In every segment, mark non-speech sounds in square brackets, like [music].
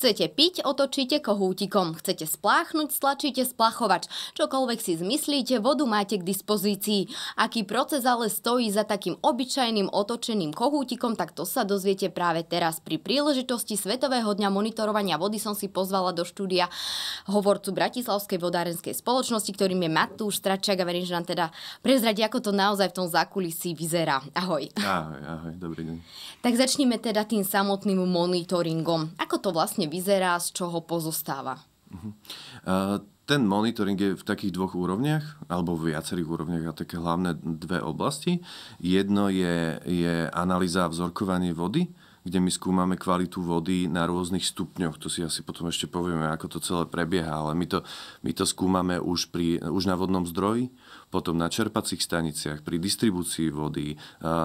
Chcete piť, otočíte kohútikom. Chcete spláchnuť, stlačíte splachovač. Čokoľvek si zmyslíte, vodu máte k dispozícii. Aký proces ale stojí za takým obyčajným otočeným kohútikom, tak to sa dozviete práve teraz. Pri príležitosti Svetového dňa monitorovania vody som si pozvala do štúdia hovorcu Bratislavskej vodárenskej spoločnosti, ktorým je Matúš Stračák a verím, že nám teda prezradí, ako to naozaj v tom zákulisí vyzerá. Ahoj. Ahoj, ahoj, dobrý deň. Tak začneme teda tým samotným monitoringom. Ako to vlastne vyzerá, z čoho pozostáva? Uh-huh. Uh, ten monitoring je v takých dvoch úrovniach, alebo v viacerých úrovniach a také hlavné dve oblasti. Jedno je, je analýza a vzorkovanie vody, kde my skúmame kvalitu vody na rôznych stupňoch. To si asi potom ešte povieme, ako to celé prebieha, ale my to, my to skúmame už, pri, už na vodnom zdroji, potom na čerpacích staniciach, pri distribúcii vody,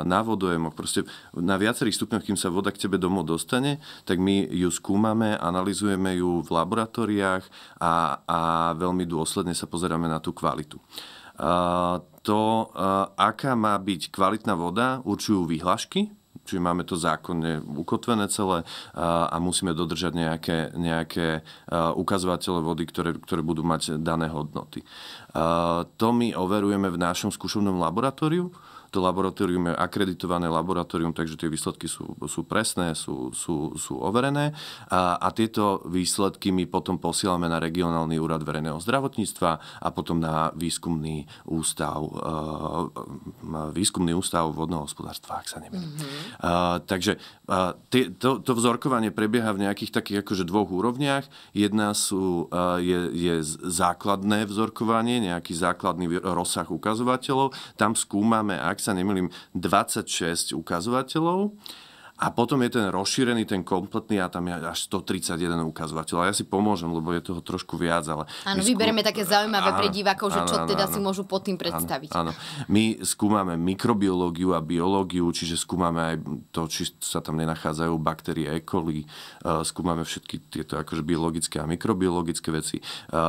na vodojemoch, proste na viacerých stupňoch, kým sa voda k tebe domov dostane, tak my ju skúmame, analizujeme ju v laboratóriách a, a veľmi dôsledne sa pozeráme na tú kvalitu. To, aká má byť kvalitná voda, určujú vyhlášky čiže máme to zákonne ukotvené celé a, musíme dodržať nejaké, nejaké ukazovatele vody, ktoré, ktoré budú mať dané hodnoty. To my overujeme v našom skúšobnom laboratóriu to laboratórium je akreditované laboratórium, takže tie výsledky sú, sú presné, sú, sú, sú overené a, a tieto výsledky my potom posielame na regionálny úrad verejného zdravotníctva a potom na výskumný ústav, e, e, výskumný ústav vodného hospodárstva, ak sa nemýlim. Mm-hmm. takže a, tie, to, to vzorkovanie prebieha v nejakých takých akože dvoch úrovniach. Jedna sú, a, e, je, je základné vzorkovanie, nejaký základný rozsah ukazovateľov. Tam skúmame, ak sa nemýlim, 26 ukazovateľov a potom je ten rozšírený, ten kompletný a tam je až 131 ukazovateľov. Ja si pomôžem, lebo je toho trošku viac. Ale áno, skú... vyberieme také zaujímavé áno, pre divákov, že čo áno, teda áno, si môžu pod tým predstaviť. Áno, áno. My skúmame mikrobiológiu a biológiu, čiže skúmame aj to, či sa tam nenachádzajú baktérie E. coli, e, skúmame všetky tieto akože biologické a mikrobiologické veci, e,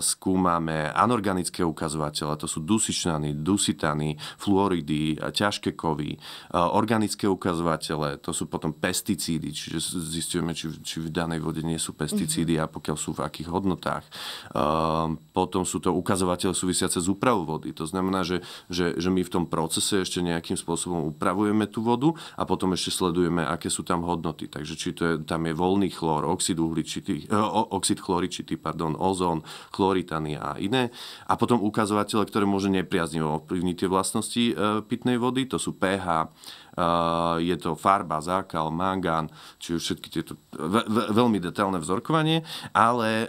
skúmame anorganické ukazovatele, to sú dusičnany, dusitany, fluoridy, ťažké kovy, e, organické ukazovatele, to sú potom pesticídy, čiže zistujeme, či, či v danej vode nie sú pesticídy mm-hmm. a pokiaľ sú v akých hodnotách. Um, potom sú to ukazovatele súvisiace s úpravou vody. To znamená, že, že, že my v tom procese ešte nejakým spôsobom upravujeme tú vodu a potom ešte sledujeme, aké sú tam hodnoty. Takže či to je, tam je voľný chlór, oxid uhličitý, eh, oxid chloričitý, pardon, ozón, chloritany a iné. A potom ukazovatele, ktoré môže nepriaznivo ovplyvniť tie vlastnosti eh, pitnej vody, to sú pH, Eh, je to farba, zákal, mangán, čiže všetky tieto veľmi detailné vzorkovanie, ale eh,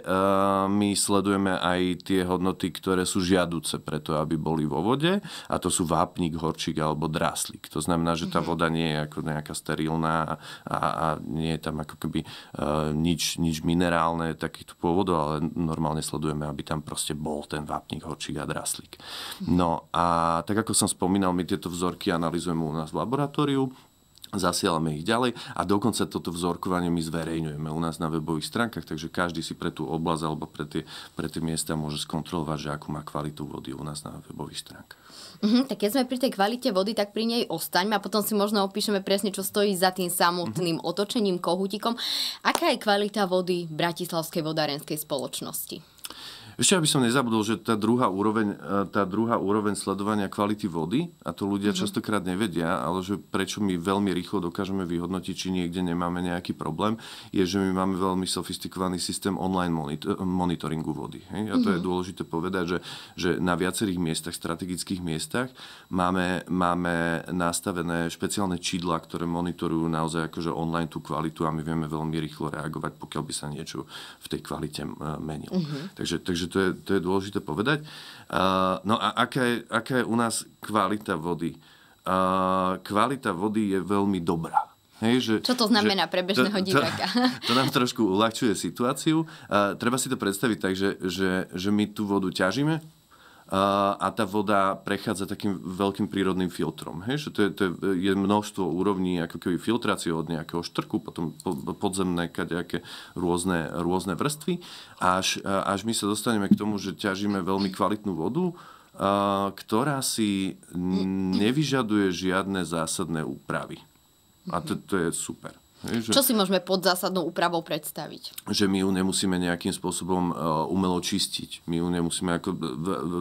my sledujeme aj tie hodnoty, ktoré sú žiaduce to, aby boli vo vode a to sú vápnik, horčík alebo dráslik. To znamená, že tá mhm. voda nie je ako nejaká sterilná a, a nie je tam ako keby eh, nič, nič minerálne takýchto pôvodov, ale normálne sledujeme, aby tam proste bol ten vápnik, horčík a dráslik. Mhm. No a tak ako som spomínal, my tieto vzorky analizujeme u nás v laboratóriu laboratóriu, zasielame ich ďalej a dokonca toto vzorkovanie my zverejňujeme u nás na webových stránkach, takže každý si pre tú oblasť alebo pre tie, pre tie miesta môže skontrolovať, že akú má kvalitu vody u nás na webových stránkach. Mm-hmm, tak keď sme pri tej kvalite vody, tak pri nej ostaňme a potom si možno opíšeme presne, čo stojí za tým samotným mm-hmm. otočením kohutikom. Aká je kvalita vody Bratislavskej vodárenskej spoločnosti? Ešte aby som nezabudol, že tá druhá úroveň, e, tá druhá úroveň sledovania kvality vody, a to ľudia mm-hmm. častokrát nevedia, ale že prečo my veľmi rýchlo dokážeme vyhodnotiť, či niekde nemáme nejaký problém, je, že my máme veľmi sofistikovaný systém online monitor- e, monitoringu vody. Hej? A to mm-hmm. je mhm. dôležité povedať, že, že na viacerých miestach, strategických miestach máme, máme nastavené špeciálne čidla, ktoré monitorujú naozaj akože online tú kvalitu a my vieme veľmi rýchlo reagovať, pokiaľ by sa niečo v tej kvalite e, menilo. Mm-hmm. Takže, takže Takže to je, to je dôležité povedať. Uh, no a aká je, aká je u nás kvalita vody? Uh, kvalita vody je veľmi dobrá. Hej, že, Čo to znamená že pre bežného to, diváka? To, to nám trošku uľahčuje situáciu. Uh, treba si to predstaviť tak, že, že, že my tú vodu ťažíme, a, tá voda prechádza takým veľkým prírodným filtrom. Hej? Že to je, to je, je množstvo úrovní ako keby filtrácie od nejakého štrku, potom po, podzemné kadejaké rôzne, rôzne vrstvy. Až, až my sa dostaneme k tomu, že ťažíme veľmi kvalitnú vodu, a, ktorá si nevyžaduje žiadne zásadné úpravy. A to, to je super. Hej, že, Čo si môžeme pod zásadnou úpravou predstaviť? Že my ju nemusíme nejakým spôsobom uh, umelo čistiť. My ju nemusíme ako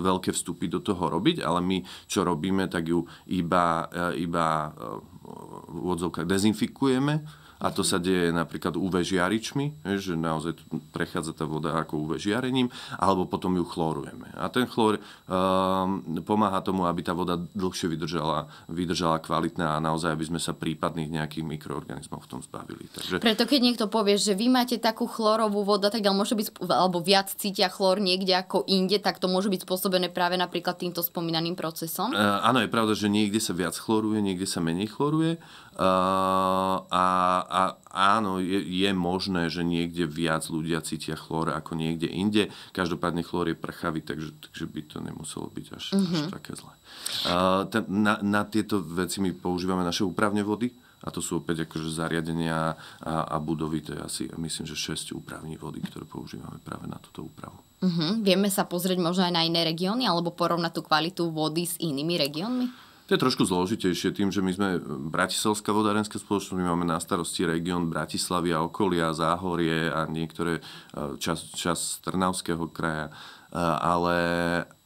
veľké vstupy do toho robiť, ale my čo robíme, tak ju iba, uh, iba uh, v odzovkách dezinfikujeme, a to sa deje napríklad UV žiaričmi, že naozaj prechádza tá voda ako UV žiarením, alebo potom ju chlorujeme. A ten chlór um, ehm, pomáha tomu, aby tá voda dlhšie vydržala, vydržala kvalitná a naozaj, aby sme sa prípadných nejakých mikroorganizmov v tom zbavili. Takže... Preto keď niekto povie, že vy máte takú chlorovú vodu, tak ale môže byť, alebo viac cítia chlór niekde ako inde, tak to môže byť spôsobené práve napríklad týmto spomínaným procesom? Uh, áno, je pravda, že niekde sa viac chloruje, niekde sa menej chloruje. Uh, a, a áno, je, je možné, že niekde viac ľudia cítia chlór ako niekde inde. Každopádne chlór je prchavý, takže, takže by to nemuselo byť až, mm-hmm. až mhm. také zlé. Uh, t- na, na tieto veci my používame naše úpravne vody. A to sú opäť akože zariadenia a, a budovy, to je asi, myslím, že 6 úpravní vody, ktoré používame práve na túto úpravu. Uh-huh. Vieme sa pozrieť možno aj na iné regióny alebo porovnať tú kvalitu vody s inými regiónmi? To je trošku zložitejšie tým, že my sme e, Bratislavská vodárenská spoločnosť, my máme na starosti región Bratislavy a okolia, Záhorie a niektoré e, čas, čas Trnavského kraja. E, ale,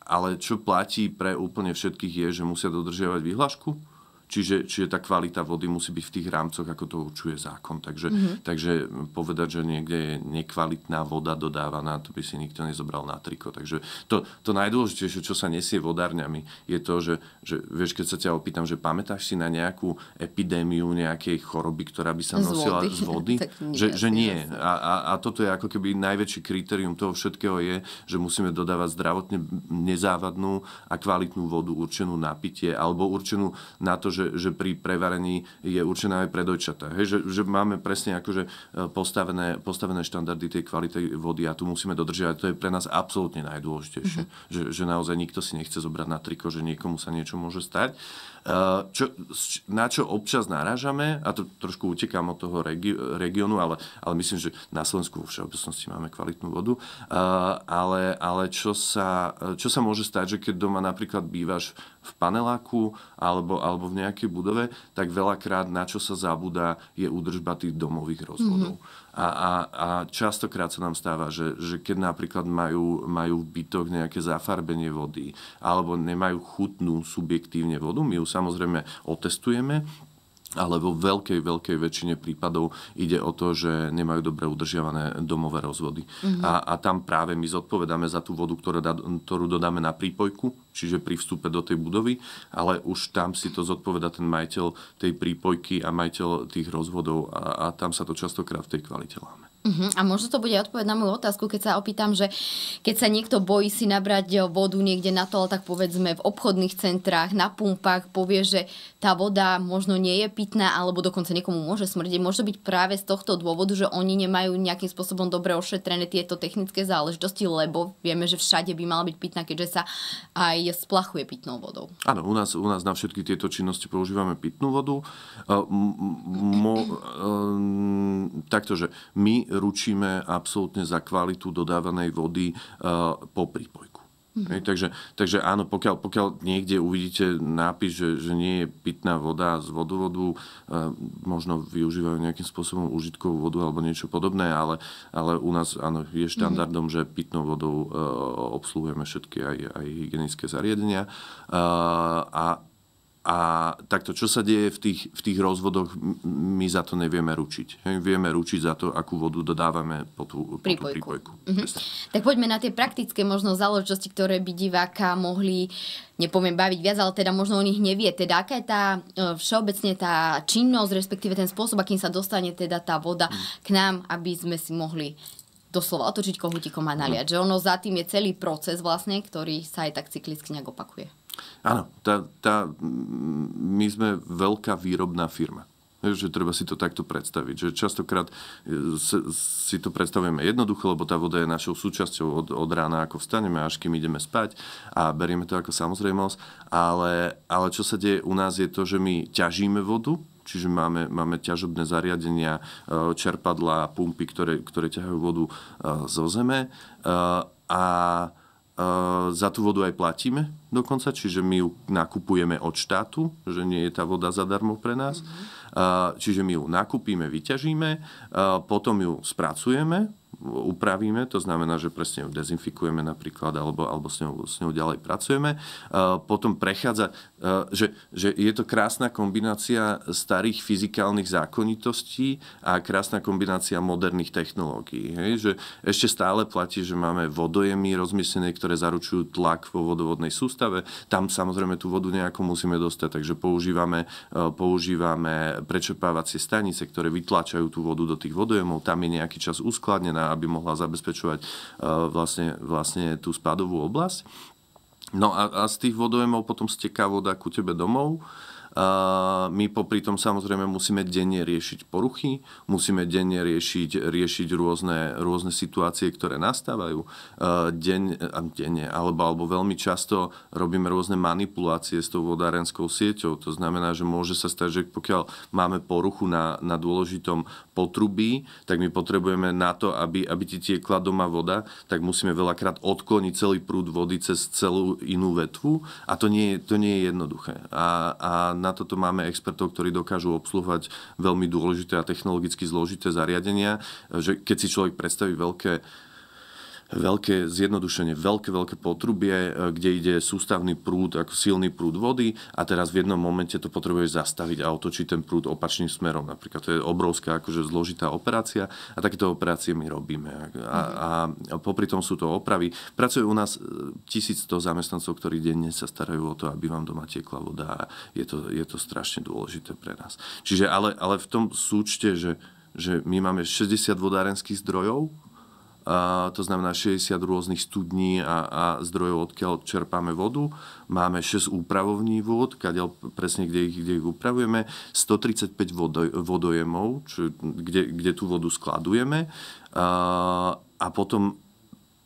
ale čo platí pre úplne všetkých je, že musia dodržiavať výhlášku Čiže, čiže tá kvalita vody musí byť v tých rámcoch, ako to určuje zákon. Takže, mm-hmm. takže povedať, že niekde je nekvalitná voda dodávaná, to by si nikto nezobral na triko. Takže to, to najdôležitejšie, čo sa nesie vodárňami, je to, že, že vieš, keď sa ťa opýtam, že pamätáš si na nejakú epidémiu nejakej choroby, ktorá by sa z nosila vody. z [laughs] vody? nie, že, že nie. A, a, a toto je ako keby najväčší kritérium toho všetkého je, že musíme dodávať zdravotne nezávadnú a kvalitnú vodu určenú na pitie alebo určenú na to, že, že pri prevarení je určená aj pre dojčatá. Hej, že, že máme presne akože e, postavené, postavené štandardy tej kvality vody a tu musíme dodržiavať. To je pre nás absolútne najdôležitejšie. Mm-hmm. Že, že naozaj nikto si nechce zobrať na triko, že niekomu sa niečo môže stať. Čo, na čo občas náražame, a to trošku utekám od toho regi- regiónu, ale, ale myslím, že na Slovensku vo všeobecnosti máme kvalitnú vodu, ale, ale čo, sa, čo sa môže stať, že keď doma napríklad bývaš v paneláku alebo, alebo v nejakej budove, tak veľakrát na čo sa zabúda je údržba tých domových rozvodov. Mm-hmm. A, a, a častokrát sa nám stáva, že, že keď napríklad majú, majú v bytok nejaké zafarbenie vody alebo nemajú chutnú subjektívne vodu, my ju samozrejme otestujeme, ale vo veľkej, veľkej väčšine prípadov ide o to, že nemajú dobre udržiavané domové rozvody. Mm-hmm. A, a tam práve my zodpovedáme za tú vodu, ktorú, da, ktorú dodáme na prípojku, čiže pri vstupe do tej budovy, ale už tam si to zodpoveda ten majiteľ tej prípojky a majiteľ tých rozvodov a, a tam sa to častokrát v tej kvalite láme. Uh-huh. A možno to bude odpoveď na moju otázku, keď sa opýtam, že keď sa niekto bojí si nabrať vodu niekde na to, ale tak povedzme v obchodných centrách, na pumpách, povie, že tá voda možno nie je pitná, alebo dokonca niekomu môže smrdiť. Môže byť práve z tohto dôvodu, že oni nemajú nejakým spôsobom dobre ošetrené tieto technické záležitosti, lebo vieme, že všade by mala byť pitná, keďže sa aj splachuje pitnou vodou. Áno, u nás, u nás na všetky tieto činnosti používame pitnú vodu. Uh, mo, ehm, takto, že my ručíme absolútne za kvalitu dodávanej vody eh, po prípojku. Mm-hmm. Hej, takže, takže áno, pokiaľ, pokiaľ niekde uvidíte nápis, že, že nie je pitná voda z vodovodu, eh, možno využívajú nejakým spôsobom užitkovú vodu alebo niečo podobné, ale, ale u nás áno, je mhm. štandardom, mm-hmm. že pitnou vodou eh, obsluhujeme všetky aj, aj hygienické zariadenia. a a takto, čo sa deje v tých, v tých rozvodoch, my za to nevieme ručiť. Hej, vieme ručiť za to, akú vodu dodávame po tú, po prípojku. Tú prípojku. Mm-hmm. Tak poďme na tie praktické možno záležitosti, ktoré by diváka mohli, nepoviem baviť viac, ale teda možno o nich nevie. Teda aká je tá e, všeobecne tá činnosť, respektíve ten spôsob, akým sa dostane teda tá voda mm. k nám, aby sme si mohli doslova otočiť kohutíkom a naliať. Mm. Že ono za tým je celý proces vlastne, ktorý sa aj tak cyklicky nejak opakuje. Áno, tá, tá, my sme veľká výrobná firma. Že treba si to takto predstaviť. Že častokrát e, si to predstavujeme jednoducho, lebo tá voda je našou súčasťou od, od rána, ako vstaneme, až kým ideme spať a berieme to ako samozrejmosť. Ale, ale čo sa deje u nás je to, že my ťažíme vodu, čiže máme, máme ťažobné zariadenia, e, čerpadlá, pumpy, ktoré, ktoré ťahajú vodu e, zo zeme. A Eh, za tú vodu aj platíme dokonca, čiže my ju nakupujeme od štátu, že nie je tá voda zadarmo pre nás. Mm-hmm. Čiže my ju nakupíme, vyťažíme, eh, potom ju spracujeme, upravíme, to znamená, že presne ju dezinfikujeme napríklad, alebo, alebo s, ňou, s ňou ďalej pracujeme. E, potom prechádza, e, že, že je to krásna kombinácia starých fyzikálnych zákonitostí a krásna kombinácia moderných technológií. Hej? Že ešte stále platí, že máme vodojemy rozmyslené, ktoré zaručujú tlak vo vodovodnej sústave. Tam samozrejme tú vodu nejako musíme dostať, takže používame, e, používame prečerpávacie stanice, ktoré vytlačajú tú vodu do tých vodojemov. Tam je nejaký čas uskladnená aby mohla zabezpečovať eh, vlastne, vlastne tú spadovú oblasť. No a, a z tých vodojemov potom steká voda ku tebe domov. A eh, my popri tom samozrejme musíme denne riešiť poruchy, musíme denne riešiť, riešiť rôzne, rôzne situácie, ktoré nastávajú. Eh, deň, denne, alebo, alebo veľmi často robíme rôzne manipulácie s tou vodárenskou sieťou. To znamená, že môže sa stať, že pokiaľ máme poruchu na, na dôležitom potrubí, tak my potrebujeme na to, aby, aby ti tiekla doma voda, tak musíme veľakrát odkloniť celý prúd vody cez celú inú vetvu a to nie, je, to nie je jednoduché. A, a na toto máme expertov, ktorí dokážu obsluhovať veľmi dôležité a technologicky zložité zariadenia, že keď si človek predstaví veľké veľké zjednodušenie, veľké, veľké potrubie, e, kde ide sústavný prúd ako silný prúd vody a teraz v jednom momente to potrebuješ zastaviť a otočiť ten prúd opačným smerom. Napríklad to je obrovská akože zložitá operácia a takéto operácie my robíme. A, a, a popri tom sú to opravy. Pracuje u nás 1100 e, zamestnancov, ktorí denne sa starajú o to, aby vám doma tiekla voda a je to, je to strašne dôležité pre nás. Čiže ale, ale v tom súčte, že že my máme 60 vodárenských zdrojov, to znamená 60 rôznych studní a, a zdrojov, odkiaľ čerpáme vodu. Máme 6 úpravovní vôd, kadeľ, presne kde ich, kde ich upravujeme, 135 vodo, vodojemov, či, kde, kde tú vodu skladujeme A, a potom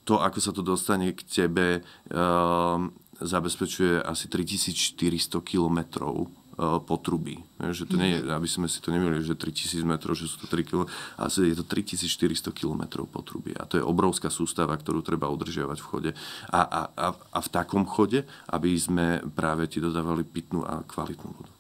to, ako sa to dostane k tebe, a, ehm, zabezpečuje asi 3400 kilometrov E, potruby. Že to nie je, mhm. aby sme si to nemili, že 3000 metrov, že sú to 3 km, asi je to 3400 km potruby. A to je obrovská sústava, ktorú treba udržiavať v chode. A, a, a, a v takom chode, aby sme práve ti dodávali pitnú a kvalitnú vodu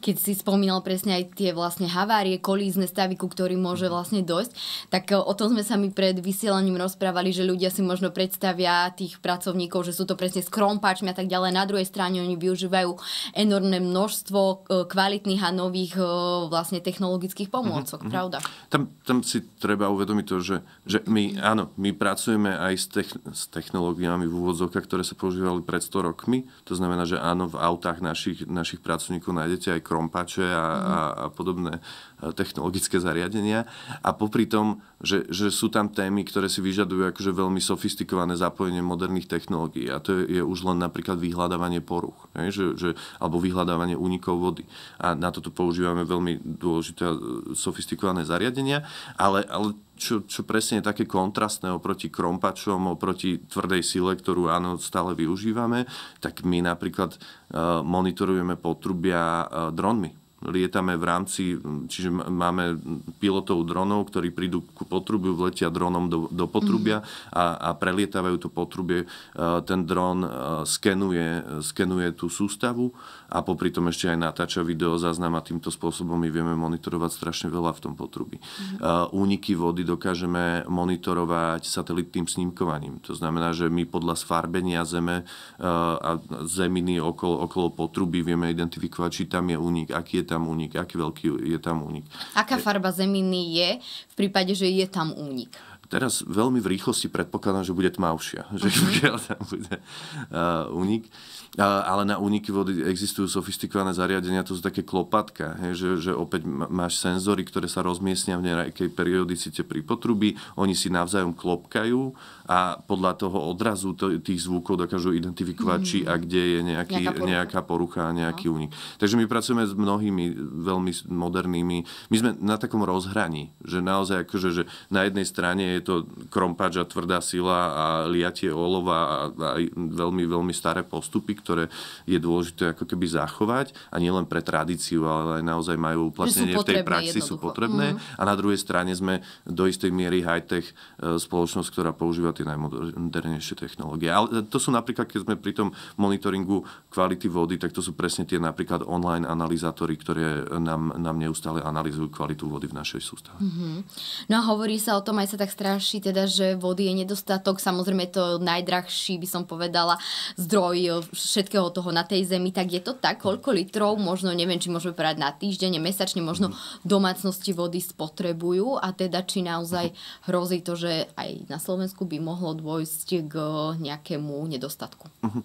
keď si spomínal presne aj tie vlastne havárie, kolízne stavy, ku ktorým môže mhm. vlastne dojsť, tak e, o tom sme sa mi pred vysielaním rozprávali, že ľudia si možno predstavia tých pracovníkov, že sú to presne skrompáčmi a tak ďalej. Na druhej strane oni využívajú enormné množstvo e, kvalitných a nových e, vlastne technologických mhm, pomôcok, mm-hmm. pravda? Tam, tam si treba uvedomiť to, že, že my, áno, my pracujeme aj s, techn- s technológiami v úvodzovkách, ktoré sa používali pred 100 rokmi. To znamená, že áno, v autách našich, našich pracovníkov nájdete aj krompače a, mhm. a, a podobné e, technologické zariadenia. A popri tom, že, že sú tam témy, ktoré si vyžadujú akože veľmi sofistikované zapojenie moderných technológií. A to je, je už len napríklad vyhľadávanie poruch. Ne? Že, že, alebo vyhľadávanie únikov vody. A na toto používame veľmi dôležité e, sofistikované zariadenia. Ale, ale čo, čo presne je také kontrastné oproti krompačom, oproti tvrdej sile, ktorú áno, stále využívame, tak my napríklad e, monitorujeme potrubia e, dronmi lietame v rámci, čiže máme pilotov dronov, ktorí prídu ku potrubiu, vletia dronom do, do potrubia mhm. a, a prelietávajú to potrubie. E, ten dron skenuje, skenuje tú sústavu a popri tom ešte aj natáča video záznam a týmto spôsobom my vieme monitorovať strašne veľa v tom potrubí. mm Úniky vody dokážeme monitorovať satelitným snímkovaním. To znamená, že my podľa sfarbenia zeme e, a zeminy okolo, okolo potruby vieme identifikovať, či tam je únik, aký je tam únik, aký veľký je tam únik. Aká farba zeminy je v prípade, že je tam únik? Teraz veľmi v rýchlosti predpokladám, že bude tmavšia, [laughs] že mhm. pokiaľ tam bude eh, únik. Uh, ale na úniky vody existujú sofistikované zariadenia, to sú také klopatka, hej, že, že opäť máš senzory, ktoré sa rozmiestnia v nejakej periodicite pri potrubí, oni si navzájom klopkajú a podľa toho odrazu tých zvukov dokážu identifikovať, mm-hmm. či a mm-hmm. kde je nejaký, nejaká, porucha. nejaká porucha a nejaký no. únik. Takže my pracujeme s mnohými veľmi modernými. My sme na takom rozhraní, že naozaj akože, že na jednej strane je to krompač a tvrdá sila a liatie olova a, a veľmi, veľmi staré postupy, ktoré je dôležité ako keby zachovať a nielen pre tradíciu, ale aj naozaj majú uplatnenie v tej praxi, jednoducho. sú potrebné. Mm-hmm. A na druhej strane sme do istej miery high-tech e, spoločnosť, ktorá používa tie najmodernejšie technológie. Ale to sú napríklad, keď sme pri tom monitoringu kvality vody, tak to sú presne tie napríklad online analyzátory, ktoré nám, nám neustále analýzujú kvalitu vody v našej sústave. Mm-hmm. No a hovorí sa o tom, aj sa tak straší, teda, že vody je nedostatok. Samozrejme, to najdrahší, by som povedala, zdroj všetkého toho na tej zemi. Tak je to tak, koľko litrov, možno neviem, či môžeme prať na týždeň, mesačne, možno mm-hmm. domácnosti vody spotrebujú a teda, či naozaj mhm. hrozí to, že aj na Slovensku by mohlo mohlo dôjsť k eh, nejakému nedostatku. Uh-huh.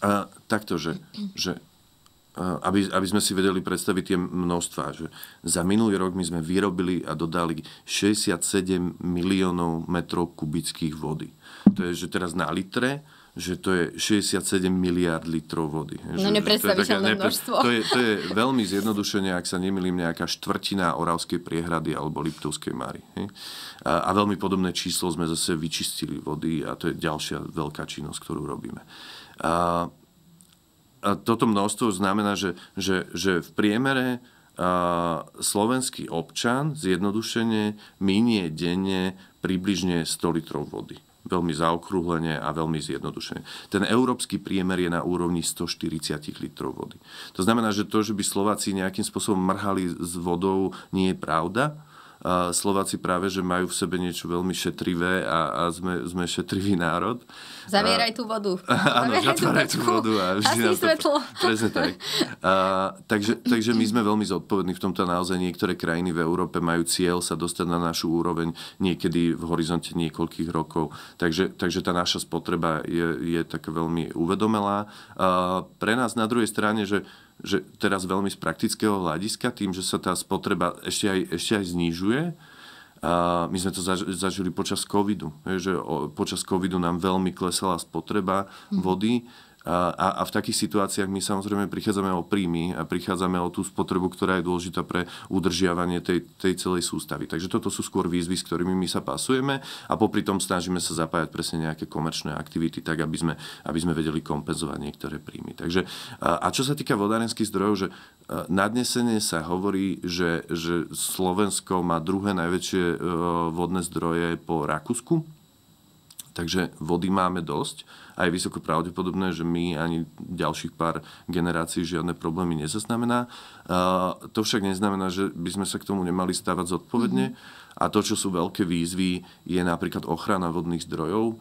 A takto, že, že eh, aby, aby sme si vedeli predstaviť tie množstva. Že za minulý rok my sme vyrobili a dodali 67 miliónov metrov kubických vody. To je, že teraz na litre že to je 67 miliard litrov vody. No nepredstaviteľné nepre... množstvo. To je, to je veľmi zjednodušenie, ak sa nemýlim, nejaká štvrtina Oravskej priehrady alebo Liptovskej Mary. A, a veľmi podobné číslo sme zase vyčistili vody a to je ďalšia veľká činnosť, ktorú robíme. A, a toto množstvo znamená, že, že, že v priemere a, slovenský občan zjednodušenie minie denne približne 100 litrov vody veľmi zaokrúhlene a veľmi zjednodušene. Ten európsky priemer je na úrovni 140 litrov vody. To znamená, že to, že by Slováci nejakým spôsobom mrhali s vodou, nie je pravda Slováci práve, že majú v sebe niečo veľmi šetrivé a, a sme, sme šetrivý národ. Zavieraj tú vodu. [laughs] Áno, zatváraj tú vodu. A vždy nás svetlo. presne tak. A, takže, takže my sme veľmi zodpovední v tomto naozaj niektoré krajiny v Európe majú cieľ sa dostať na našu úroveň niekedy v horizonte niekoľkých rokov. Takže, takže tá naša spotreba je, je tak veľmi uvedomelá. A pre nás na druhej strane, že že teraz veľmi z praktického hľadiska, tým, že sa tá spotreba ešte aj, ešte aj znižuje, a my sme to zažili počas covidu, že počas covidu nám veľmi klesala spotreba mhm. vody, mm. A, a v takých situáciách my samozrejme prichádzame o príjmy a prichádzame o tú spotrebu, ktorá je dôležitá pre udržiavanie tej, tej celej sústavy. Takže toto sú skôr výzvy, s ktorými my sa pasujeme a popri tom snažíme sa zapájať presne nejaké komerčné aktivity, tak aby sme, aby sme vedeli kompenzovať niektoré príjmy. Takže, a čo sa týka vodárenských zdrojov, že nadnesenie sa hovorí, že, že Slovensko má druhé najväčšie e, vodné zdroje po Rakúsku, takže vody máme dosť a je vysoko pravdepodobné, že my ani ďalších pár generácií žiadne problémy nezaznamená. To však neznamená, že by sme sa k tomu nemali stávať zodpovedne. Mhm. A to, čo sú veľké výzvy, je napríklad ochrana vodných zdrojov.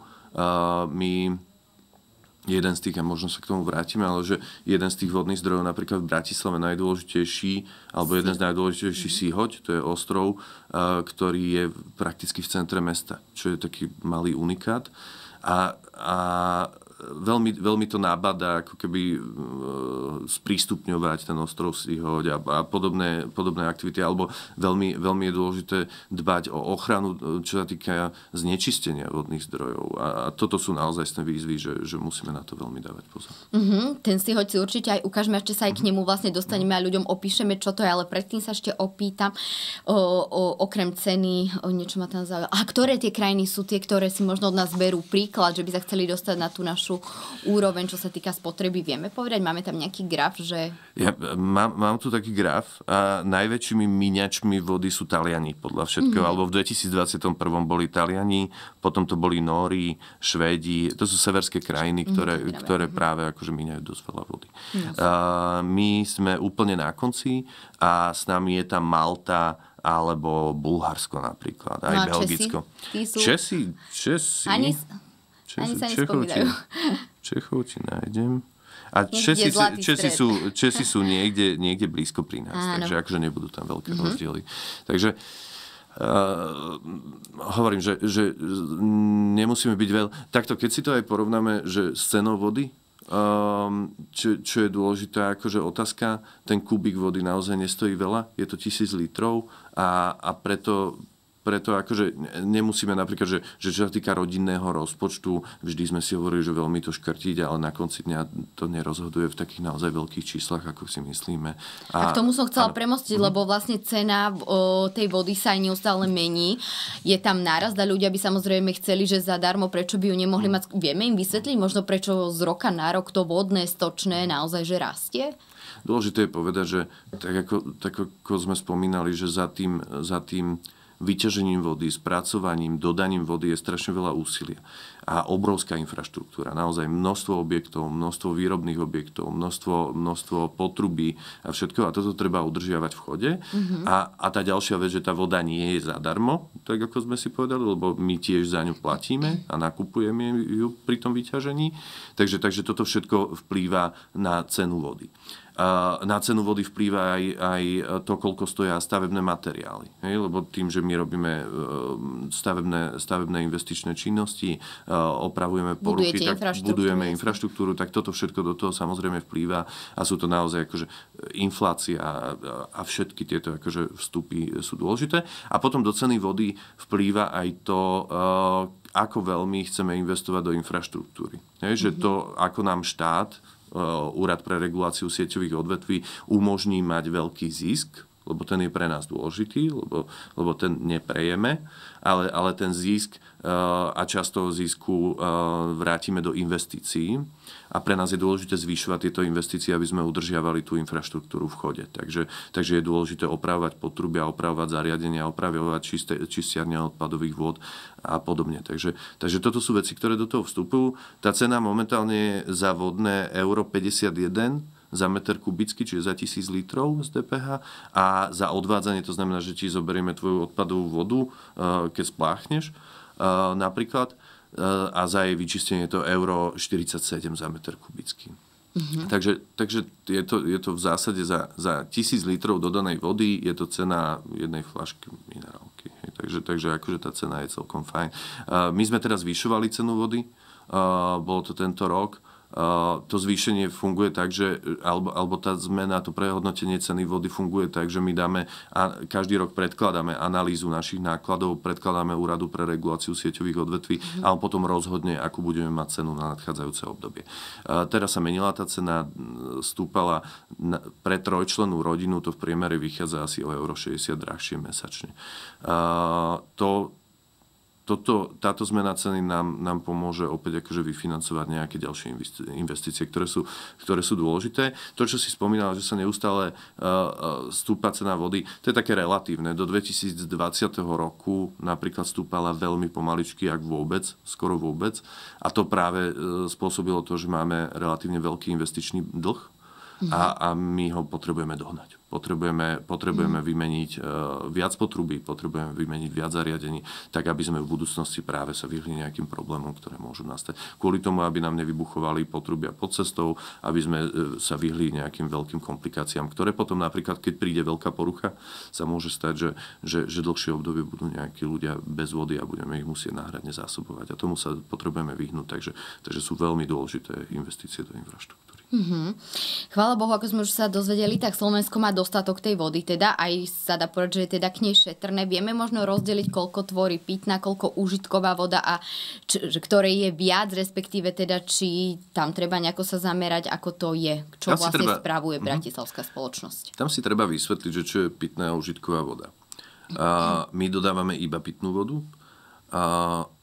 My jeden z tých, a možno sa k tomu vrátime, ale že jeden z tých vodných zdrojov napríklad v Bratislave najdôležitejší, alebo jeden z najdôležitejších mhm. Síhoď, to je ostrov, ktorý je prakticky v centre mesta, čo je taký malý unikát a, a veľmi, veľmi to nabada ako keby e, sprístupňovať ten ostrov hoď a, a podobné, podobné aktivity. Alebo veľmi, veľmi je dôležité dbať o ochranu, e, čo sa týka znečistenia vodných zdrojov. A, a toto sú naozaj výzvy, že, že musíme na to veľmi dávať pozor. Mm-hmm. Ten hoď si určite aj ukážeme, ešte sa aj mm-hmm. k mhm. nemu vlastne dostaneme a ľuďom opíšeme, čo to je, ale predtým sa ešte opýtam o, o, okrem ceny, o niečo ma tam zaujíma. A ktoré tie krajiny sú tie, ktoré si možno od nás berú príklad, že by sa chceli dostať na tú našu našu úroveň, čo sa týka spotreby, vieme povedať? Máme tam nejaký graf, že... Ja e, mám, mám tu taký graf. A najväčšími miniačmi vody sú Taliani, podľa všetkého. Mm-hmm. Alebo v 2021 boli Taliani, potom to boli Nóri, Švédi. To sú severské krajiny, mhm, ktoré, mm-hmm. ktoré mhm. práve akože míňajú dosť veľa vody. Mm-hmm. my sme úplne na konci a s nami je tam Malta, alebo Bulharsko napríklad, aj no Belgicko. Česi? Sú... Česi, Česi. Ani... Češi, Ani sa ti, Čechov ti nájdem. A Česi, Česi, sú, Česi sú niekde, niekde blízko pri nás, Áno. takže akože nebudú tam veľké mm-hmm. rozdiely. Takže Uh, hovorím, že, že nemusíme byť veľ... Takto, keď si to aj porovnáme, že s cenou vody, um, čo, čo je dôležitá akože otázka, ten kubik vody naozaj nestojí veľa, je to tisíc litrov a, a preto preto akože nemusíme napríklad, že, že čo sa týka rodinného rozpočtu, vždy sme si hovorili, že veľmi to škrtiť, ale na konci dňa to nerozhoduje v takých naozaj veľkých číslach, ako si myslíme. A, a k tomu som chcela áno. premostiť, mm. lebo vlastne cena o, tej vody sa aj neustále mení. Je tam náraz a ľudia by samozrejme chceli, že zadarmo, prečo by ju nemohli mm. mať. Vieme im vysvetliť možno, prečo z roka na rok to vodné, stočné mhm. naozaj, že rastie? Dôležité je povedať, že tak ako, tak ako sme spomínali, že za tým, za tým vyťažením vody, spracovaním, dodaním vody je strašne veľa úsilia. A obrovská infraštruktúra, naozaj množstvo objektov, množstvo výrobných objektov, množstvo, množstvo potrubí a všetko. A toto treba udržiavať v chode. Mm-hmm. A, a tá ďalšia vec, že tá voda nie je zadarmo, tak ako sme si povedali, lebo my tiež za ňu platíme a nakupujeme ju pri tom vyťažení. Takže, takže toto všetko vplýva na cenu vody na cenu vody vplýva aj, aj to, koľko stoja stavebné materiály. Hej? Lebo tým, že my robíme ehm, stavebné, stavebné investičné činnosti, e, opravujeme poruchy, tak infraštruktúru. budujeme infraštruktúru, tak toto všetko do toho samozrejme vplýva a sú to naozaj akože e, inflácia a všetky tieto akože vstupy sú dôležité. A potom do ceny vody vplýva aj to, e, ako veľmi chceme investovať do infraštruktúry. Hej? Že mhm. to, ako nám štát Eh, úrad pre reguláciu sieťových odvetví umožní mať veľký zisk, lebo ten je pre nás dôležitý, lebo, lebo ten neprejeme ale, ale ten zisk eh, a časť toho zisku eh, vrátime do investícií. A pre nás je dôležité zvyšovať tieto investície, aby sme udržiavali tú infraštruktúru v chode. Takže, takže je dôležité opravovať potrubia, opravovať zariadenia, opravovať čistiarne odpadových vôd a podobne. Takže, takže toto sú veci, ktoré do toho vstupujú. Tá cena momentálne je za vodné euro 51 za meter kubický, čiže za 1000 litrov z DPH a za odvádzanie, to znamená, že ti zoberieme tvoju odpadovú vodu, e, keď spláchneš e, napríklad e, a za jej vyčistenie je to euro 47 za meter kubický. Mm-hmm. Takže, takže je, to, je to v zásade za, za tisíc litrov dodanej vody je to cena jednej flašky minerálky. Takže, takže akože tá cena je celkom fajn. My sme teraz zvyšovali cenu vody, bolo to tento rok to zvýšenie funguje tak, že, alebo, alebo tá zmena, to prehodnotenie ceny vody funguje tak, že my dáme, a každý rok predkladáme analýzu našich nákladov, predkladáme úradu pre reguláciu sieťových odvetví mm-hmm. a on potom rozhodne, akú budeme mať cenu na nadchádzajúce obdobie. Teraz sa menila tá cena, stúpala pre trojčlenú rodinu, to v priemere vychádza asi o euro 60 drahšie mesačne. To toto, táto zmena ceny nám, nám pomôže opäť akože vyfinancovať nejaké ďalšie investície, ktoré sú, ktoré sú dôležité. To, čo si spomínal, že sa neustále uh, stúpa cena vody, to je také relatívne. Do 2020 roku napríklad stúpala veľmi pomaličky, ak vôbec, skoro vôbec. A to práve uh, spôsobilo to, že máme relatívne veľký investičný dlh a, a my ho potrebujeme dohnať. Potrebujeme, potrebujeme mm. vymeniť uh, viac potrubí, potrebujeme vymeniť viac zariadení, tak aby sme v budúcnosti práve sa vyhli nejakým problémom, ktoré môžu nastať. Kvôli tomu, aby nám nevybuchovali potrubia pod cestou, aby sme uh, sa vyhli nejakým veľkým komplikáciám, ktoré potom napríklad, keď príde veľká porucha, sa môže stať, že, že, že dlhšie obdobie budú nejakí ľudia bez vody a budeme ich musieť náhradne zásobovať. A tomu sa potrebujeme vyhnúť, takže, takže sú veľmi dôležité investície do infraštruktúry. Mm-hmm. Chvála Bohu, ako sme už sa dozvedeli, tak Slovensko má dostatok tej vody, teda aj sa dá povedať, že je teda k nej šetrné. Vieme možno rozdeliť, koľko tvorí pitná, koľko užitková voda a č- ktorej je viac, respektíve teda, či tam treba nejako sa zamerať, ako to je, čo tam vlastne treba... spravuje mm-hmm. Bratislavská spoločnosť. Tam si treba vysvetliť, že čo je pitná a užitková voda. A my dodávame iba pitnú vodu a,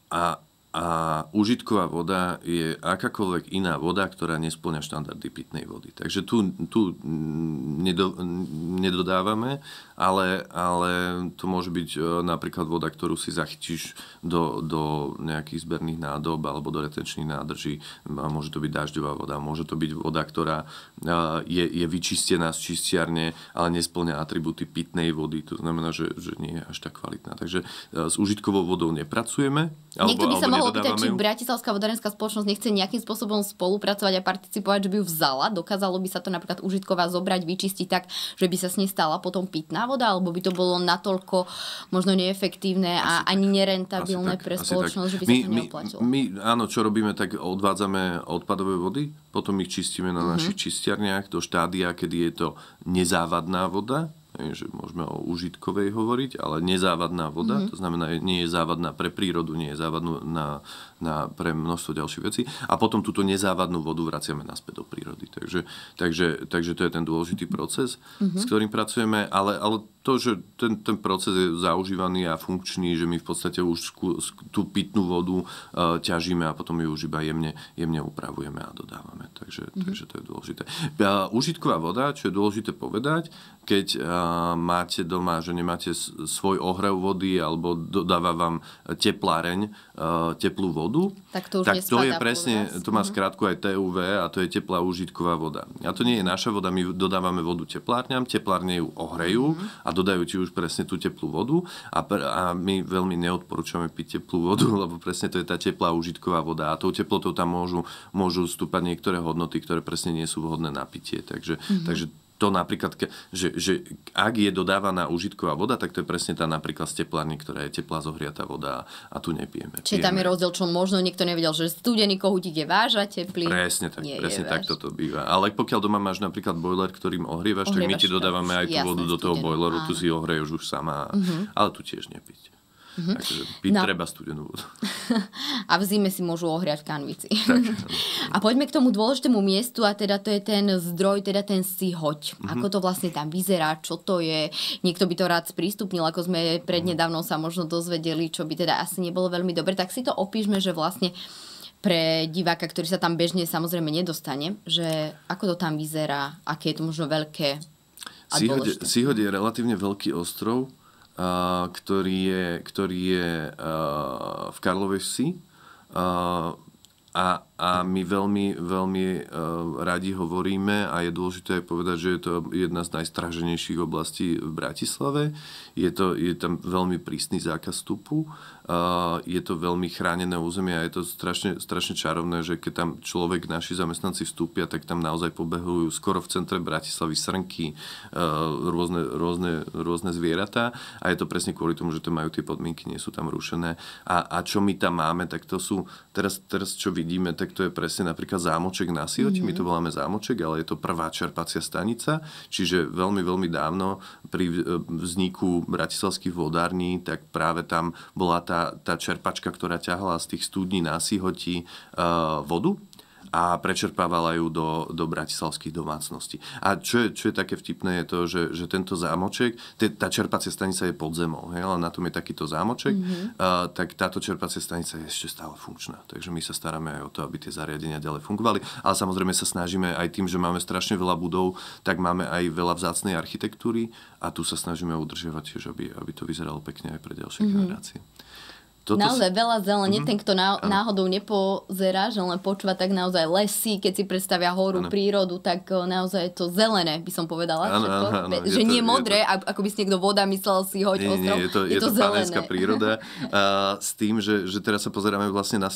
a a užitková voda je akákoľvek iná voda, ktorá nesplňa štandardy pitnej vody. Takže tu, tu nedo, nedodávame ale, ale to môže byť e, napríklad voda, ktorú si zachytíš do, do nejakých zberných nádob alebo do retenčných nádrží. Môže to byť dažďová voda, môže to byť voda, ktorá e, je, je vyčistená z čistiarne, ale nesplňa atributy pitnej vody. To znamená, že, že nie je až tak kvalitná. Takže e, s užitkovou vodou nepracujeme. Alebo, Niekto by sa mohol opýtať, či Bratislavská vodárenská spoločnosť nechce nejakým spôsobom spolupracovať a participovať, že by ju vzala. Dokázalo by sa to napríklad užitková zobrať, vyčistiť tak, že by sa s nej stala potom pitná voda, alebo by to bolo natoľko možno neefektívne a asi ani tak, nerentabilné pre tak, spoločnosť, že by my, sa to neoplatilo. My, my, áno, čo robíme, tak odvádzame odpadové vody, potom ich čistíme na mm-hmm. našich čistiarniach do štádia, kedy je to nezávadná voda, že môžeme o užitkovej hovoriť, ale nezávadná voda, mm-hmm. to znamená, nie je závadná pre prírodu, nie je závadná na, pre množstvo ďalších vecí. A potom túto nezávadnú vodu vraciame naspäť do prírody. Takže, takže, takže to je ten dôležitý proces, mm-hmm. s mhm. ktorým pracujeme, ale, ale to, že ten, ten proces je zaužívaný a funkčný, že my v podstate už skú, skú, tú pitnú vodu e, ťažíme a potom ju už iba jemne, jemne upravujeme a dodávame. Takže, mm-hmm. takže to je dôležité. A, užitková voda, čo je dôležité povedať, keď a, e, máte doma, že nemáte svoj ohrev vody alebo dodáva vám tepláreň, a, e, teplú vodu, vodu, tak to, už tak to je presne, to má mhm. skrátku aj TUV a to je teplá užitková voda. A to nie je naša voda, my dodávame vodu teplárňam, teplárne ju ohrejú mm-hmm. a dodajú ti už presne tú teplú vodu a, pr- a my veľmi neodporúčame piť teplú vodu, [laughs] lebo presne to je tá teplá užitková voda a tou teplotou tam môžu, môžu stúpať niektoré hodnoty, ktoré presne nie sú vhodné na pitie. Takže, mm-hmm. takže to napríklad, že, že ak je dodávaná užitková voda, tak to je presne tá napríklad z teplárny, ktorá je teplá zohriatá voda a tu nepijeme. Čiže tam je rozdiel, čo možno niekto nevedel, že studený kohutík je váš a teplý. Presne tak, nie presne tak toto býva. Ale pokiaľ doma máš napríklad boiler, ktorým ohrievaš, ohrievaš tak my ti dodávame aj tú vodu do toho boileru, tu si ohrieš už sama, uh-huh. ale tu tiež nepiť. Mhm. Takže no. treba studenú vodu. [laughs] A v zime si môžu ohriať kanvici. [laughs] a poďme k tomu dôležitému miestu a teda to je ten zdroj, teda ten sihoď. Mm-hmm. Ako to vlastne tam vyzerá, čo to je. Niekto by to rád sprístupnil, ako sme prednedávno sa možno dozvedeli, čo by teda asi nebolo veľmi dobre. Tak si to opíšme, že vlastne pre diváka, ktorý sa tam bežne samozrejme nedostane, že ako to tam vyzerá, aké je to možno veľké a Sihod je relatívne veľký ostrov, ktorý je, ktorý je v Karlovej vsi. A a my veľmi, veľmi uh, radi hovoríme a je dôležité aj povedať, že je to jedna z najstraženejších oblastí v Bratislave. Je, to, je tam veľmi prísny zákaz vstupu, uh, je to veľmi chránené územie a je to strašne, strašne čarovné, že keď tam človek, naši zamestnanci vstúpia, tak tam naozaj pobehujú skoro v centre Bratislavy srnky, uh, rôzne, rôzne, rôzne zvieratá a je to presne kvôli tomu, že tam majú tie podmienky, nie sú tam rušené. A, a čo my tam máme, tak to sú, teraz, teraz čo vidíme, tak tak to je presne napríklad zámoček na Sioti, mm-hmm. my to mhm. voláme zámoček, ale je to prvá čerpacia stanica, čiže veľmi, veľmi dávno pri e, vzniku bratislavských vodární, tak práve tam bola tá, tá čerpačka, ktorá ťahala z tých studní na Sihoti e, vodu a prečerpávala ju do, do bratislavských domácností. A čo je, čo je také vtipné je to, že, že tento zámoček, te, tá čerpacia stanica je pod zemou, hej, ale na tom je takýto zámoček, mm-hmm. a, tak táto čerpacia stanica je ešte stále funkčná. Takže my sa staráme aj o to, aby tie zariadenia ďalej fungovali. Ale samozrejme sa snažíme aj tým, že máme strašne veľa budov, tak máme aj veľa vzácnej architektúry a tu sa snažíme udržiavať tiež, aby, aby to vyzeralo pekne aj pre ďalšie mm-hmm. generácie toto naozaj si... veľa zelenie, mm-hmm. ten, kto na, náhodou nepozerá, že len počúva, tak naozaj lesy, keď si predstavia horu, ano. prírodu, tak eh, naozaj je to zelené, by som povedala. Ano, ano, Ano, ano. Že je nie to, modré, to... ako by si niekto voda myslel si hoď nie, ostrom. Nie, je to, je to, je to príroda. [laughs] A, s tým, že, že teraz sa pozeráme vlastne na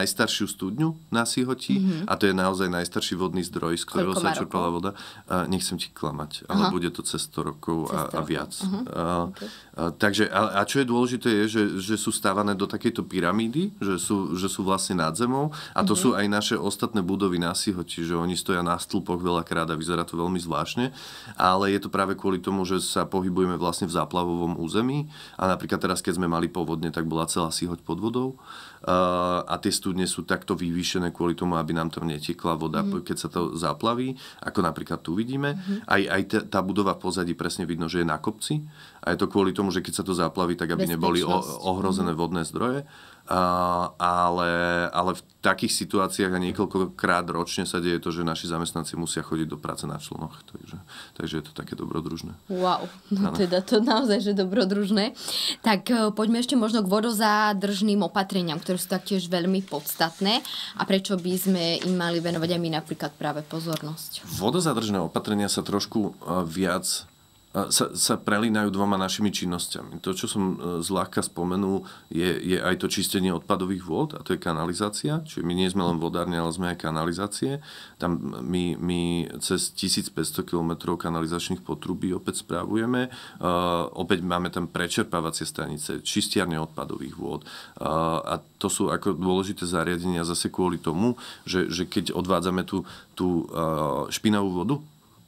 najstaršiu studňu na Sihoti mm-hmm. a to je naozaj najstarší vodný zdroj, z ktorého Koľko sa čerpala voda. A, nechcem ti klamať, ale Aha. bude to cez 100 rokov cez 100 a, a viac. Uh-huh. A, okay. Takže, a, a čo je dôležité je, že, že sú stávané do takejto pyramídy, že sú, že sú vlastne nad zemou a to mm-hmm. sú aj naše ostatné budovy na Siho, čiže oni stoja na stĺpoch veľakrát a vyzerá to veľmi zvláštne, ale je to práve kvôli tomu, že sa pohybujeme vlastne v záplavovom území a napríklad teraz, keď sme mali povodne, tak bola celá Sihoť pod vodou Eh, a tie studne sú takto vyvýšené kvôli tomu, aby nám tam netekla voda, mm. keď sa to zaplaví, ako napríklad tu vidíme. Mm. Aj, aj tá budova v pozadí presne vidno, že je na kopci a je to kvôli tomu, že keď sa to zaplaví, tak aby neboli ohrozené mm. vodné zdroje ale, ale v takých situáciách a niekoľkokrát ročne sa deje to, že naši zamestnanci musia chodiť do práce na člnoch. Takže, takže je to také dobrodružné. Wow, no ano. teda to naozaj, že dobrodružné. Tak e, poďme ešte možno k vodozádržným opatreniam, ktoré sú taktiež veľmi podstatné a prečo by sme im mali venovať aj my napríklad práve pozornosť. Vodozádržné opatrenia sa trošku e, viac sa, sa prelínajú dvoma našimi činnosťami. To, čo som e, zľahka spomenul, je, je aj to čistenie odpadových vôd, a to je kanalizácia. Čiže my nie sme len vodárne, ale sme aj kanalizácie. Tam my, my cez 1500 km kanalizačných potrubí opäť správujeme. Uh, e, opäť máme tam prečerpávacie stanice, čistiarne odpadových vôd. Uh, a to sú ako dôležité zariadenia zase kvôli tomu, že, že keď odvádzame tú, tú uh, špinavú vodu,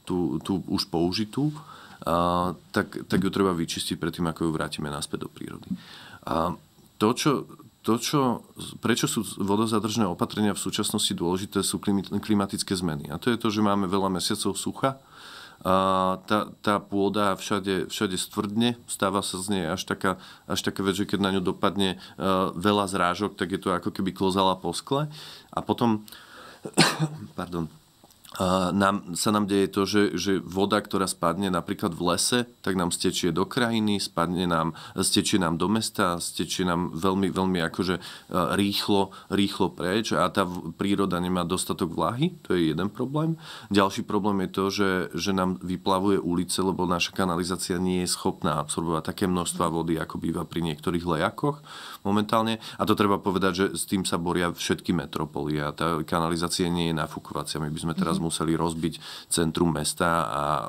tú, tú už použitú, tak, tak ju treba vyčistiť predtým, ako ju vrátime naspäť do prírody. A to, čo, to, čo, prečo sú vodozadržné opatrenia v súčasnosti dôležité, sú klimatické zmeny. A to je to, že máme veľa mesiacov sucha, a tá, tá pôda všade, všade stvrdne, stáva sa z nej až taká, až taká vec, že keď na ňu dopadne uh, veľa zrážok, tak je to ako keby klozala po skle. A potom, [coughs] pardon, nám, sa nám deje to, že, že voda, ktorá spadne napríklad v lese, tak nám stečie do krajiny, spadne nám, stečie nám do mesta, stečie nám veľmi, veľmi akože e, rýchlo, rýchlo preč a tá príroda nemá dostatok vlahy, to je jeden problém. Ďalší problém je to, že, že nám vyplavuje ulice, lebo naša kanalizácia nie je schopná absorbovať také množstva vody, ako býva pri niektorých lejakoch momentálne. A to treba povedať, že s tým sa boria všetky metropolie a tá kanalizácia nie je nafúkovacia. My by sme teraz mm-hmm. museli rozbiť centrum mesta a e,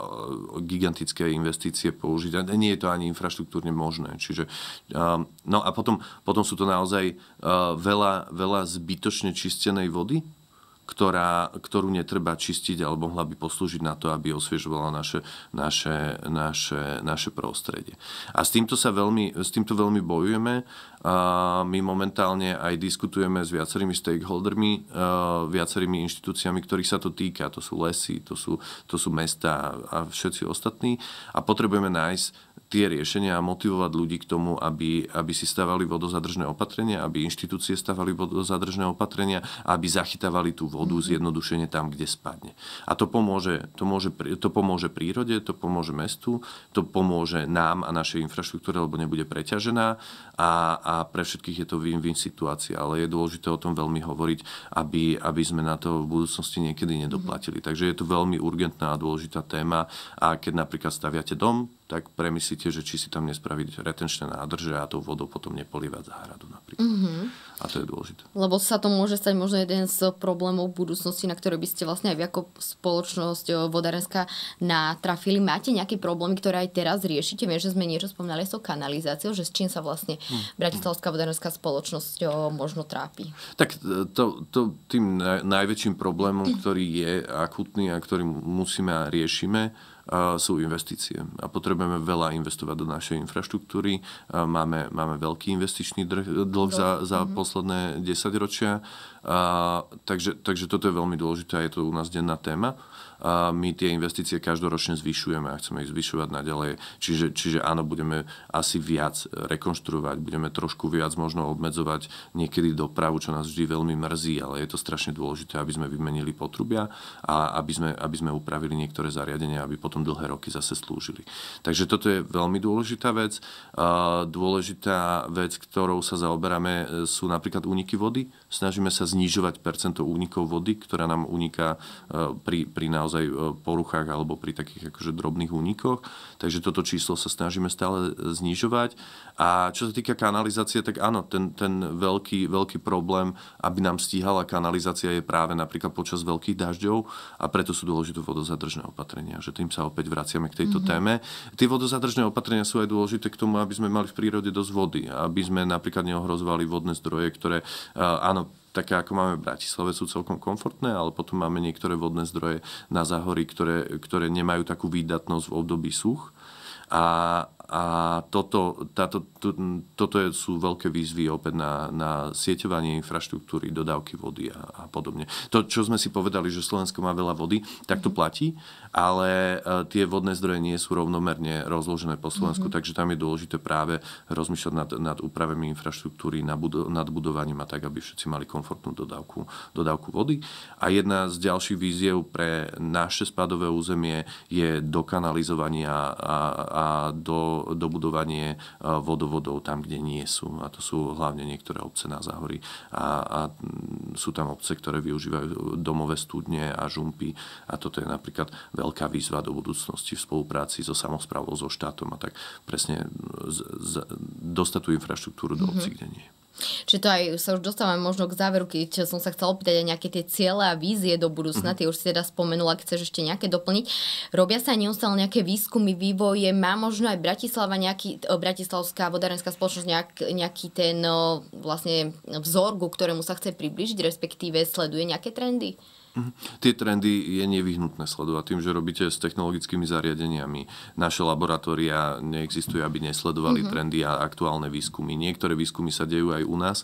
gigantické investície použiť. A nie je to ani infraštruktúrne možné. Čiže, no a potom, potom sú to naozaj e, veľa, veľa zbytočne čistenej vody, ktorá, ktorú netreba čistiť, alebo mohla by poslúžiť na to, aby osviežovala naše, naše, naše, naše prostredie. A s týmto, sa veľmi, s týmto veľmi bojujeme. A my momentálne aj diskutujeme s viacerými stakeholdermi, eh, viacerými inštitúciami, ktorých sa to týka. To sú lesy, to sú, to sú mesta a všetci ostatní. A potrebujeme nájsť tie riešenia a motivovať ľudí k tomu, aby, aby si stavali vodozadržné opatrenia, aby inštitúcie stavali vodozadržné opatrenia, aby zachytávali tú vodu mhm. zjednodušene tam, kde spadne. A to pomôže, to, môže, to pomôže prírode, to pomôže mestu, to pomôže nám a našej infraštruktúre, lebo nebude preťažená a, a pre všetkých je to win-win situácia, ale je dôležité o tom veľmi hovoriť, aby, aby sme na to v budúcnosti niekedy nedoplatili. Mm-hmm. Takže je to veľmi urgentná a dôležitá téma a keď napríklad staviate dom, tak premyslíte, že či si tam nespraviť retenčné nádrže a tou vodou potom nepolievať záhradu napríklad. Mm-hmm. A to je dôležité. Lebo sa to môže stať možno jeden z problémov v budúcnosti, na ktoré by ste vlastne aj vy ako spoločnosť vodárenská natrafili. Máte nejaké problémy, ktoré aj teraz riešite? Viem, že sme niečo spomínali s tou kanalizáciou, že s čím sa vlastne hm. Bratislavská vodárenská spoločnosť možno trápi. Tak e, to, to tým najväčším problémom, ktorý je akutný a ktorý musíme a riešime, sú investície. A potrebujeme veľa investovať do našej infraštruktúry. Máme, máme veľký investičný dlh za, za mm-hmm. posledné 10 ročia. A, takže, takže toto je veľmi dôležité a je to u nás denná téma a my tie investície každoročne zvyšujeme a chceme ich zvyšovať naďalej. Čiže, čiže áno, budeme asi viac rekonštruovať, budeme trošku viac možno obmedzovať niekedy dopravu, čo nás vždy veľmi mrzí, ale je to strašne dôležité, aby sme vymenili potrubia a aby sme, aby sme upravili niektoré zariadenia, aby potom dlhé roky zase slúžili. Takže toto je veľmi dôležitá vec. Dôležitá vec, ktorou sa zaoberáme, sú napríklad úniky vody. Snažíme sa znižovať percento únikov vody, ktorá nám uniká e, pri, pri naozaj naozaj e, poruchách alebo pri takých akože drobných únikoch. Takže toto číslo sa snažíme stále e, znižovať. A čo sa týka kanalizácie, tak áno, ten, ten veľký, veľký problém, aby nám stíhala kanalizácia je práve napríklad počas veľkých dažďov a preto sú dôležité vodozadržné opatrenia, že tým sa opäť vraciame k tejto mm-hmm. téme. Tie vodozadržné opatrenia sú aj dôležité k tomu, aby sme mali v prírode dosť vody, aby sme napríklad neohrozovali vodné zdroje, ktoré e, áno, také ako máme v Bratislave, sú celkom komfortné, ale potom máme niektoré vodné zdroje na záhory, ktoré, ktoré nemajú takú výdatnosť v období such. A, a toto, táto, to, toto sú veľké výzvy opäť na, na sieťovanie infraštruktúry, dodávky vody a, a podobne. To, čo sme si povedali, že Slovensko má veľa vody, tak to platí, ale e, tie vodné zdroje nie sú rovnomerne rozložené po Slovensku, mm-hmm. takže tam je dôležité práve rozmýšľať nad, nad úpravami infraštruktúry, nad budovaním a tak, aby všetci mali komfortnú dodávku, dodávku vody. A jedna z ďalších víziev pre naše spadové územie je do kanalizovania a, a do dobudovanie e, vodovodov tam, kde nie sú. A to sú hlavne niektoré obce na Záhorí. A, a sú tam obce, ktoré využívajú domové studne a žumpy. A toto je napríklad veľká výzva do budúcnosti v spolupráci so samozprávou, so štátom a tak presne z, z, dostať tú infraštruktúru do obcí, mm-hmm. kde nie je. Čiže to aj sa už dostávam možno k záveru, keď som sa chcela opýtať aj nejaké tie ciele a vízie do budúcna, mm-hmm. ty už si teda spomenula, ak chceš ešte nejaké doplniť. Robia sa neustále nejaké výskumy, vývoje, má možno aj Bratislava nejaký, e, Bratislavská vodárenská spoločnosť nejak, nejaký ten no, vlastne vzor, ku ktorému sa chce približiť, respektíve sleduje nejaké trendy? Mhm. Tie trendy je nevyhnutné sledovať tým, že robíte s technologickými zariadeniami. Naše laboratória neexistujú, aby nesledovali mm-hmm. trendy a aktuálne výskumy. Niektoré výskumy sa dejú aj u nás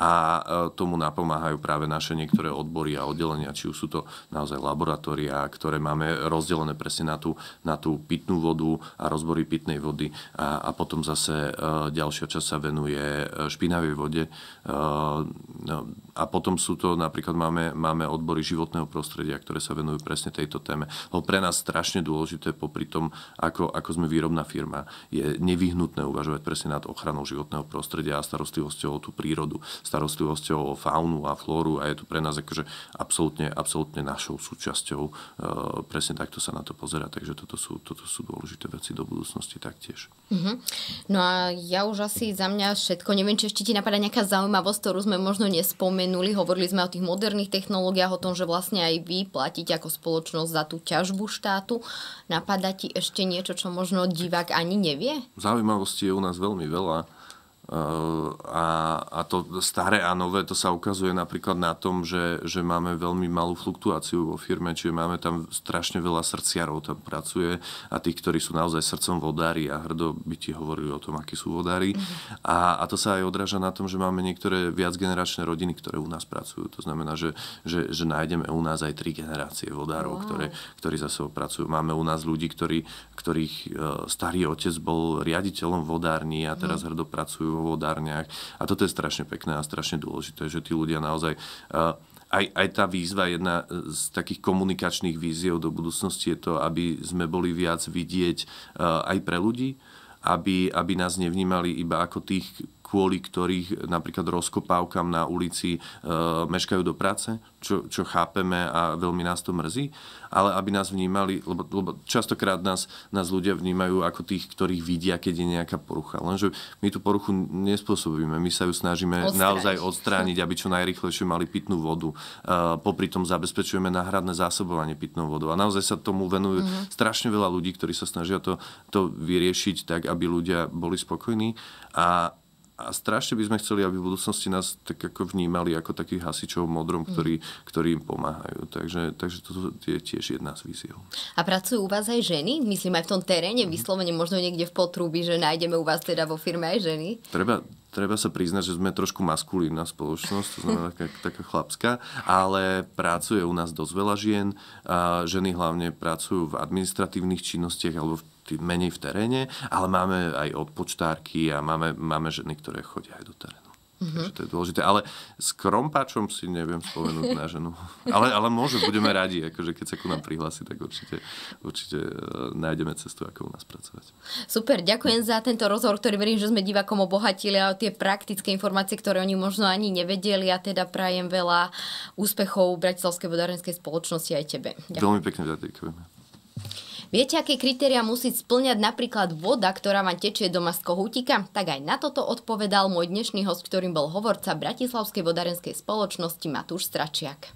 a e, tomu napomáhajú práve naše niektoré odbory a oddelenia, či už sú to naozaj laboratória, ktoré máme rozdelené presne na tú, na tú pitnú vodu a rozbory pitnej vody a, a potom zase e, ďalšia časť sa venuje e, špinavej vode no, a potom sú to, napríklad máme, máme odbory život životného prostredia, ktoré sa venujú presne tejto téme. Lebo pre nás strašne dôležité popri tom, ako, ako sme výrobná firma, je nevyhnutné uvažovať presne nad ochranou životného prostredia a starostlivosťou o tú prírodu, starostlivosťou o faunu a flóru a je to pre nás akože absolútne, absolútne našou súčasťou. E, presne takto sa na to pozera, takže toto sú, toto sú dôležité veci do budúcnosti taktiež. Mm-hmm. No a ja už asi za mňa všetko, neviem, či ešte ti napadá nejaká zaujímavosť, ktorú sme možno nespomenuli, hovorili sme o tých moderných technológiách, o tom, že vlastne aj vy platíte ako spoločnosť za tú ťažbu štátu. Napadá ti ešte niečo, čo možno divák ani nevie? Zaujímavosti je u nás veľmi veľa Eh, a, a to staré a nové, to sa ukazuje napríklad na tom, že, že máme veľmi malú fluktuáciu vo firme, čiže máme tam strašne veľa srdciarov tam pracuje a tých, ktorí sú naozaj srdcom vodári a hrdo by ti hovorili o tom, akí sú vodári. Mm-hmm. A, a to sa aj odráža na tom, že máme niektoré viacgeneračné rodiny, ktoré u nás pracujú. To znamená, že, že, že nájdeme u nás aj tri generácie vodárov, wow. ktoré, ktorí za sebou pracujú. Máme u nás ľudí, ktorí, ktorých eh, starý otec bol riaditeľom vodárni a teraz mm. hrdo pracujú vo vodárniach. A toto je strašne pekné a strašne dôležité, že tí ľudia naozaj... Eh, aj, aj tá výzva, jedna z takých komunikačných víziev do budúcnosti je to, aby sme boli viac vidieť eh, aj pre ľudí, aby, aby nás nevnímali iba ako tých, kvôli ktorých napríklad rozkopávkam na ulici e, meškajú do práce, čo, čo chápeme a veľmi nás to mrzí, ale aby nás vnímali, lebo, lebo častokrát nás, nás ľudia vnímajú ako tých, ktorých vidia, keď je nejaká porucha. Lenže my tú poruchu nespôsobíme, my sa ju snažíme odstrániť. naozaj odstrániť, aby čo najrychlejšie mali pitnú vodu. E, popri tom zabezpečujeme náhradné zásobovanie pitnou vodou. A naozaj sa tomu venujú mm-hmm. strašne veľa ľudí, ktorí sa snažia to, to vyriešiť tak, aby ľudia boli spokojní. A, a strašne by sme chceli, aby v budúcnosti nás tak ako vnímali ako takých hasičov modrom, mm. ktorí, ktorí im pomáhajú. Takže, takže toto je tiež jedna z víziev. A pracujú u vás aj ženy? Myslím aj v tom teréne, mhm. vyslovene možno niekde v potrubi, že nájdeme u vás teda vo firme aj ženy? Treba, treba sa priznať, že sme trošku maskulínna spoločnosť, to znamená [laughs] taká, taká chlapská, ale pracuje u nás dosť veľa žien. A ženy hlavne pracujú v administratívnych činnostiach alebo v tým menej v teréne, ale máme aj odpočtárky a máme, máme ženy, ktoré chodia aj do terénu. Mm-hmm. Takže to je dôležité. Ale s krompáčom si neviem spomenúť na ženu. [laughs] Ale, ale môže, budeme radi. Akože keď sa ku nám prihlási, tak určite, určite e, nájdeme cestu, ako u nás pracovať. Super, ďakujem za tento rozhovor, ktorý verím, že sme divakom obohatili a tie praktické informácie, ktoré oni možno ani nevedeli. A teda prajem veľa úspechov Bratislavskej vodárenskej spoločnosti aj tebe. Ďakujem. Veľmi pekne ďakujem. Viete, aké kritéria musí splňať napríklad voda, ktorá vám tečie doma z kohútika? Tak aj na toto odpovedal môj dnešný host, ktorým bol hovorca Bratislavskej vodárenskej spoločnosti Matúš Stračiak.